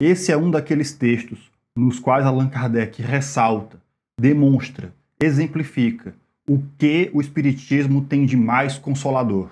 Esse é um daqueles textos nos quais Allan Kardec ressalta, demonstra, exemplifica o que o Espiritismo tem de mais consolador.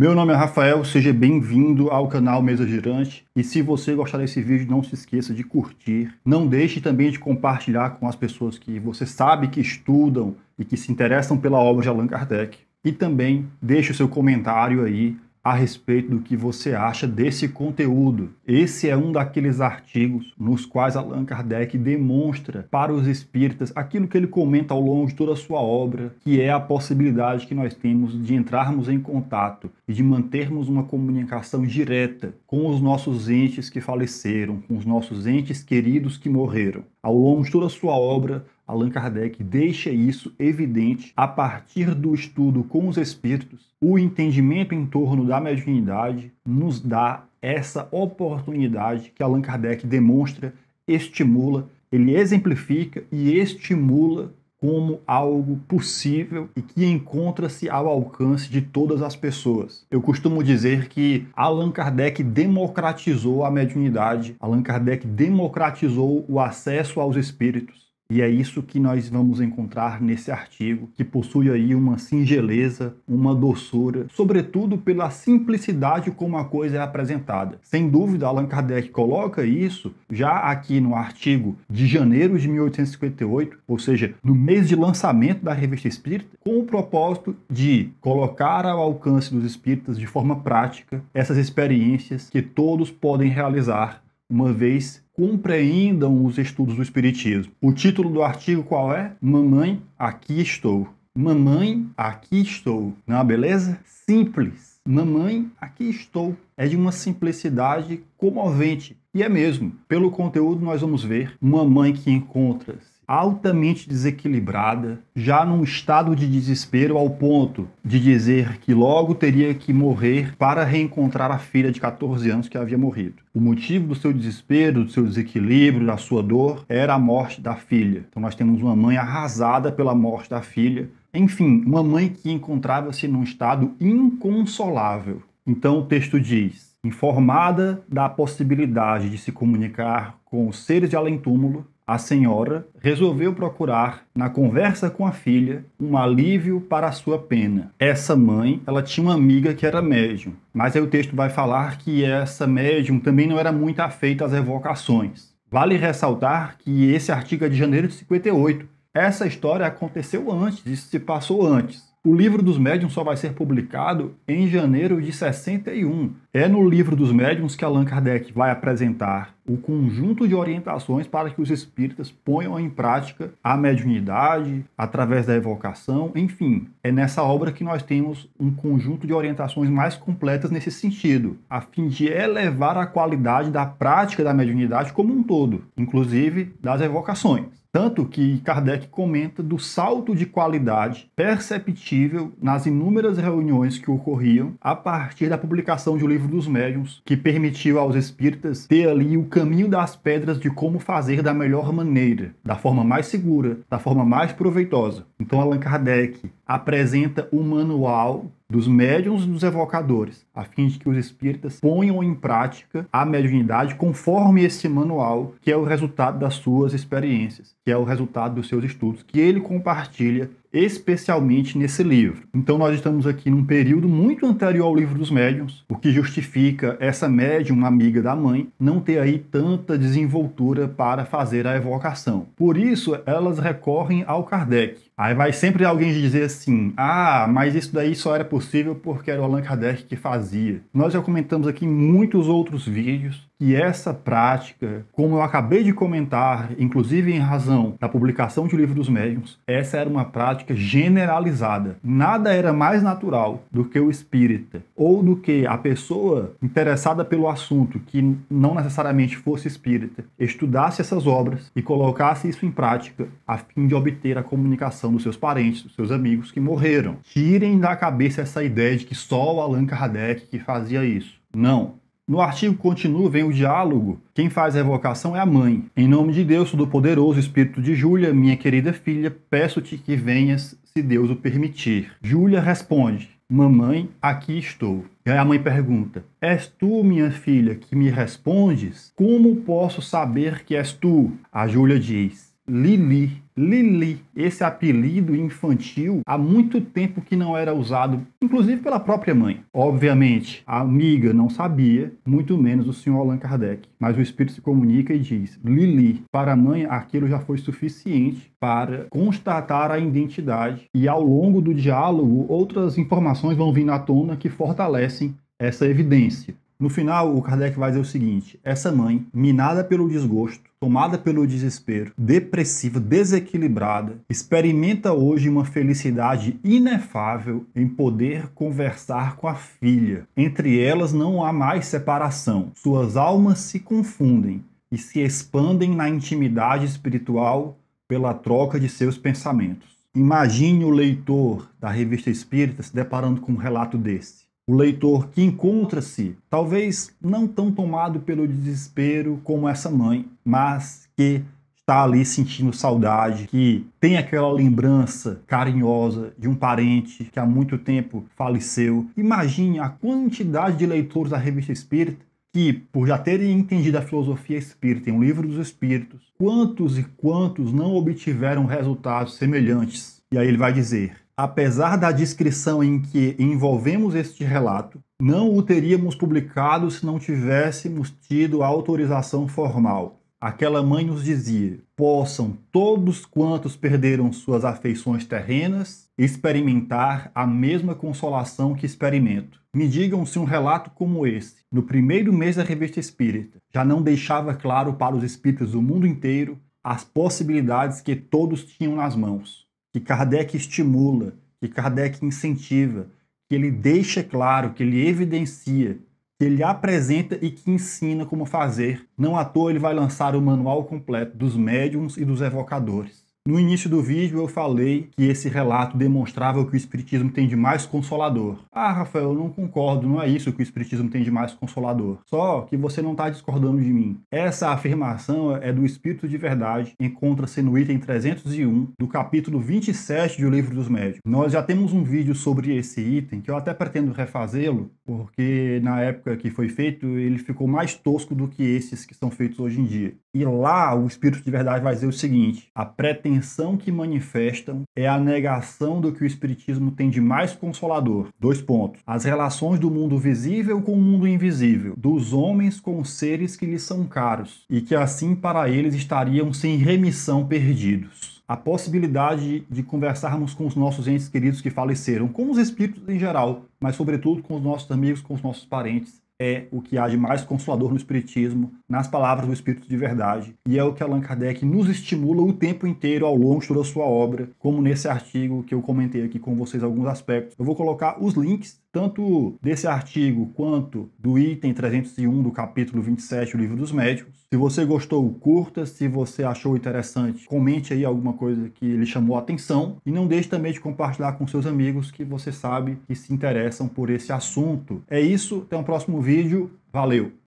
Meu nome é Rafael, seja bem-vindo ao canal Mesa Girante. E se você gostar desse vídeo, não se esqueça de curtir. Não deixe também de compartilhar com as pessoas que você sabe que estudam e que se interessam pela obra de Allan Kardec e também deixe o seu comentário aí a respeito do que você acha desse conteúdo. Esse é um daqueles artigos nos quais Allan Kardec demonstra para os espíritas aquilo que ele comenta ao longo de toda a sua obra, que é a possibilidade que nós temos de entrarmos em contato e de mantermos uma comunicação direta com os nossos entes que faleceram, com os nossos entes queridos que morreram. Ao longo de toda a sua obra, Allan Kardec deixa isso evidente a partir do estudo com os espíritos. O entendimento em torno da mediunidade nos dá essa oportunidade que Allan Kardec demonstra, estimula, ele exemplifica e estimula como algo possível e que encontra-se ao alcance de todas as pessoas. Eu costumo dizer que Allan Kardec democratizou a mediunidade, Allan Kardec democratizou o acesso aos espíritos. E é isso que nós vamos encontrar nesse artigo, que possui aí uma singeleza, uma doçura, sobretudo pela simplicidade como a coisa é apresentada. Sem dúvida, Allan Kardec coloca isso já aqui no artigo de janeiro de 1858, ou seja, no mês de lançamento da Revista Espírita, com o propósito de colocar ao alcance dos espíritas de forma prática essas experiências que todos podem realizar uma vez compreendam os estudos do Espiritismo. O título do artigo qual é? Mamãe, aqui estou. Mamãe, aqui estou. Não é beleza? Simples. Mamãe, aqui estou. É de uma simplicidade comovente. E é mesmo. Pelo conteúdo, nós vamos ver uma mãe que encontra altamente desequilibrada, já num estado de desespero ao ponto de dizer que logo teria que morrer para reencontrar a filha de 14 anos que havia morrido. O motivo do seu desespero, do seu desequilíbrio, da sua dor era a morte da filha. Então nós temos uma mãe arrasada pela morte da filha. Enfim, uma mãe que encontrava-se num estado inconsolável. Então o texto diz: informada da possibilidade de se comunicar com os seres de além túmulo, a senhora resolveu procurar na conversa com a filha um alívio para a sua pena. Essa mãe, ela tinha uma amiga que era médium, mas aí o texto vai falar que essa médium também não era muito afeita às evocações. Vale ressaltar que esse artigo é de janeiro de 58. Essa história aconteceu antes, isso se passou antes. O livro dos médiuns só vai ser publicado em janeiro de 61. É no livro dos médiuns que Allan Kardec vai apresentar o conjunto de orientações para que os espíritas ponham em prática a mediunidade, através da evocação, enfim. É nessa obra que nós temos um conjunto de orientações mais completas nesse sentido, a fim de elevar a qualidade da prática da mediunidade como um todo, inclusive das evocações. Tanto que Kardec comenta do salto de qualidade perceptível indiscutível nas inúmeras reuniões que ocorriam a partir da publicação de O Livro dos Médiuns, que permitiu aos espíritas ter ali o caminho das pedras de como fazer da melhor maneira, da forma mais segura, da forma mais proveitosa. Então Allan Kardec apresenta o um manual dos médiums e dos evocadores, a fim de que os espíritas ponham em prática a mediunidade conforme esse manual, que é o resultado das suas experiências, que é o resultado dos seus estudos, que ele compartilha especialmente nesse livro. Então nós estamos aqui num período muito anterior ao livro dos médiuns, o que justifica essa médium amiga da mãe não ter aí tanta desenvoltura para fazer a evocação. Por isso elas recorrem ao Kardec. Aí vai sempre alguém dizer assim: ah, mas isso daí só era possível porque era o Allan Kardec que fazia. Nós já comentamos aqui em muitos outros vídeos que essa prática, como eu acabei de comentar, inclusive em razão da publicação de Livro dos Médiuns, essa era uma prática generalizada. Nada era mais natural do que o espírita ou do que a pessoa interessada pelo assunto, que não necessariamente fosse espírita, estudasse essas obras e colocasse isso em prática a fim de obter a comunicação dos seus parentes, dos seus amigos que morreram. Tirem da cabeça essa ideia de que só o Allan Kardec que fazia isso. Não, no artigo continua, vem o diálogo. Quem faz a evocação é a mãe. Em nome de Deus, do poderoso Espírito de Júlia, minha querida filha, peço-te que venhas, se Deus o permitir. Júlia responde: Mamãe, aqui estou. E aí a mãe pergunta: És tu, minha filha, que me respondes? Como posso saber que és tu? A Júlia diz: Lili. Lili, esse apelido infantil, há muito tempo que não era usado, inclusive pela própria mãe. Obviamente, a amiga não sabia, muito menos o senhor Allan Kardec. Mas o espírito se comunica e diz: Lili, para a mãe aquilo já foi suficiente para constatar a identidade. E ao longo do diálogo, outras informações vão vindo à tona que fortalecem essa evidência. No final, o Kardec vai dizer o seguinte: essa mãe, minada pelo desgosto, tomada pelo desespero, depressiva, desequilibrada, experimenta hoje uma felicidade inefável em poder conversar com a filha. Entre elas não há mais separação. Suas almas se confundem e se expandem na intimidade espiritual pela troca de seus pensamentos. Imagine o leitor da revista Espírita se deparando com um relato desse. O leitor que encontra-se, talvez não tão tomado pelo desespero como essa mãe, mas que está ali sentindo saudade, que tem aquela lembrança carinhosa de um parente que há muito tempo faleceu. Imagine a quantidade de leitores da revista Espírita que, por já terem entendido a filosofia espírita em um livro dos espíritos, quantos e quantos não obtiveram resultados semelhantes. E aí ele vai dizer: apesar da descrição em que envolvemos este relato, não o teríamos publicado se não tivéssemos tido autorização formal. Aquela mãe nos dizia: possam todos quantos perderam suas afeições terrenas experimentar a mesma consolação que experimento. Me digam se um relato como esse, no primeiro mês da revista espírita, já não deixava claro para os espíritas do mundo inteiro as possibilidades que todos tinham nas mãos que Kardec estimula, que Kardec incentiva, que ele deixa claro, que ele evidencia, que ele apresenta e que ensina como fazer. Não à toa ele vai lançar o manual completo dos médiums e dos evocadores. No início do vídeo eu falei que esse relato demonstrava o que o Espiritismo tem de mais consolador. Ah, Rafael, eu não concordo, não é isso que o Espiritismo tem de mais consolador. Só que você não está discordando de mim. Essa afirmação é do Espírito de Verdade, encontra-se no item 301 do capítulo 27 do Livro dos Médios. Nós já temos um vídeo sobre esse item, que eu até pretendo refazê-lo, porque na época que foi feito ele ficou mais tosco do que esses que são feitos hoje em dia. E lá o Espírito de Verdade vai dizer o seguinte, a pretensão tensão que manifestam é a negação do que o Espiritismo tem de mais consolador. Dois pontos. As relações do mundo visível com o mundo invisível, dos homens com os seres que lhes são caros, e que assim para eles estariam sem remissão perdidos a possibilidade de conversarmos com os nossos entes queridos que faleceram, com os espíritos em geral, mas sobretudo com os nossos amigos, com os nossos parentes, é o que há de mais consolador no Espiritismo, nas palavras do Espírito de Verdade, e é o que Allan Kardec nos estimula o tempo inteiro ao longo de toda a sua obra, como nesse artigo que eu comentei aqui com vocês alguns aspectos. Eu vou colocar os links tanto desse artigo quanto do item 301 do capítulo 27 do Livro dos Médicos. Se você gostou, curta. Se você achou interessante, comente aí alguma coisa que lhe chamou a atenção. E não deixe também de compartilhar com seus amigos que você sabe que se interessam por esse assunto. É isso, até o um próximo vídeo. Valeu!